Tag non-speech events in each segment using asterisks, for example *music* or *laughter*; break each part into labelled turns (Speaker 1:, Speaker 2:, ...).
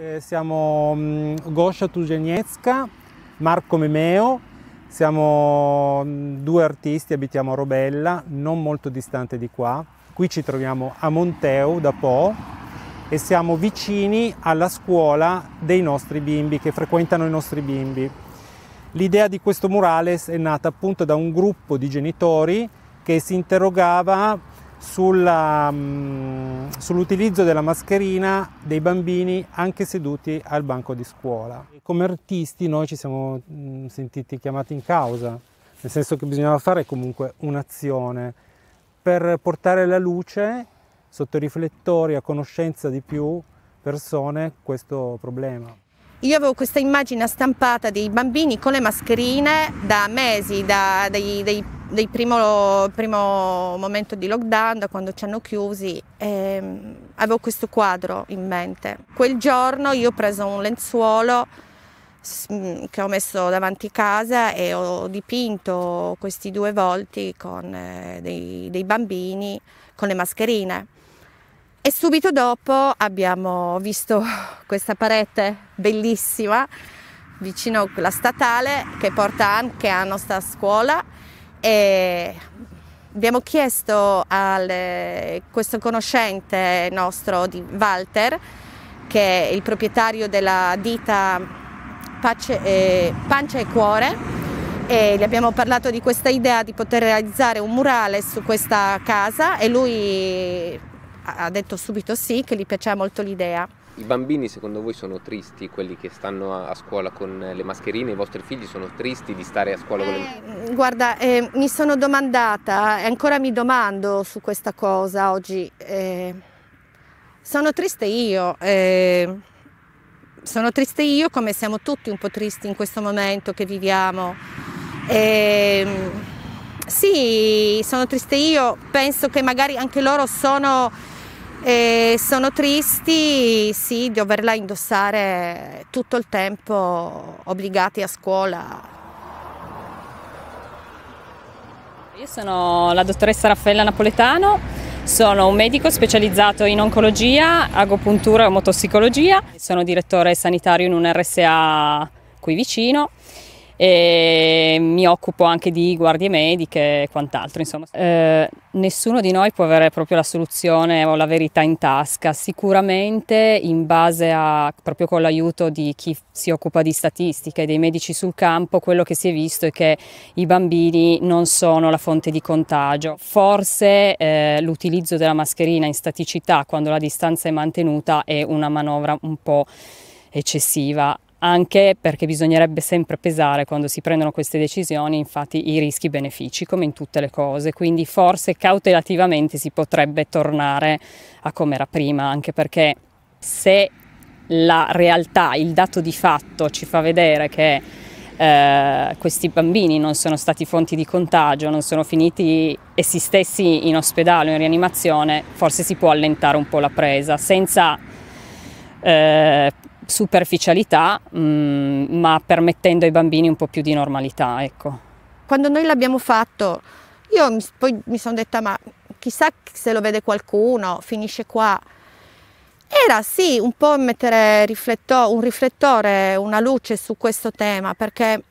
Speaker 1: Eh, siamo mh, mm, Goscia Tugeniecka, Marco Memeo, siamo mh, mm, due artisti, abitiamo a Robella, non molto distante di qua. Qui ci troviamo a Monteu da Po e siamo vicini alla scuola dei nostri bimbi, che frequentano i nostri bimbi. L'idea di questo murales è nata appunto da un gruppo di genitori che si interrogava Mm, sull'utilizzo sull della mascherina dei bambini anche seduti al banco di scuola. Come artisti noi ci siamo mm, sentiti chiamati in causa, nel senso che bisognava fare comunque un'azione per portare alla luce, sotto i riflettori, a conoscenza di più persone questo problema.
Speaker 2: Io avevo questa immagine stampata dei bambini con le mascherine da mesi, da, dai, dai del primo, primo, momento di lockdown, da quando ci hanno chiusi, ehm, avevo questo quadro in mente. Quel giorno io ho preso un lenzuolo mm, che ho messo davanti a casa e ho dipinto questi due volti con eh, dei, dei bambini con le mascherine. E subito dopo abbiamo visto *laughs* questa parete bellissima vicino alla statale che porta anche a nostra scuola e abbiamo chiesto a questo conoscente nostro di Walter, che è il proprietario della ditta Pace, eh, Pancia e Cuore, e gli abbiamo parlato di questa idea di poter realizzare un murale su questa casa e lui ha detto subito sì, che gli piaceva molto l'idea.
Speaker 1: I bambini secondo voi sono tristi, quelli che stanno a, scuola con eh, le mascherine? I vostri figli sono tristi di stare a scuola eh, con le eh,
Speaker 2: mascherine? Mm, guarda, eh, mi sono domandata e eh, ancora mi domando su questa cosa oggi. Eh, sono triste io. sono triste io come siamo tutti un po' tristi in questo momento che viviamo. Ehm, sì, sono triste io, penso che magari anche loro sono e sono tristi, sì, di doverla indossare tutto il tempo, obbligati a scuola.
Speaker 1: Io
Speaker 3: sono la dottoressa Raffaella Napoletano, sono un medico specializzato in oncologia, agopuntura e omotossicologia, sono direttore sanitario in un RSA qui vicino e mi occupo anche di guardie mediche e quant'altro. Eh, nessuno di noi può avere proprio la soluzione o la verità in tasca, sicuramente in base a, proprio con l'aiuto di chi si occupa di statistiche, e dei medici sul campo, quello che si è visto è che i bambini non sono la fonte di contagio. Forse eh, l'utilizzo della mascherina in staticità quando la distanza è mantenuta è una manovra un po' eccessiva anche perché bisognerebbe sempre pesare quando si prendono queste decisioni infatti i rischi benefici come in tutte le cose quindi forse cautelativamente si potrebbe tornare a come era prima anche perché se la realtà il dato di fatto ci fa vedere che eh, questi bambini non sono stati fonti di contagio, non sono finiti essi stessi in ospedale o in rianimazione, forse si può allentare un po' la presa senza eh, superficialità, mh, mm, ma permettendo ai bambini un po' più di normalità. Ecco.
Speaker 2: Quando noi l'abbiamo fatto, io poi mi sono detta, ma chissà se lo vede qualcuno, finisce qua. Era sì un po' mettere rifletto, un riflettore, una luce su questo tema, perché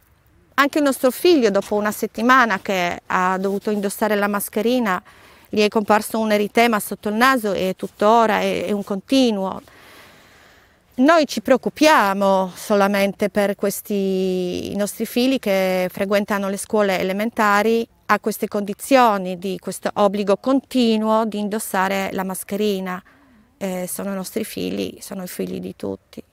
Speaker 2: anche il nostro figlio, dopo una settimana che ha dovuto indossare la mascherina, gli è comparso un eritema sotto il naso e tuttora è, è un continuo. Noi ci preoccupiamo solamente per questi i nostri figli che frequentano le scuole elementari a queste condizioni di questo obbligo continuo di indossare la mascherina. Eh, sono i nostri figli, sono i figli di tutti.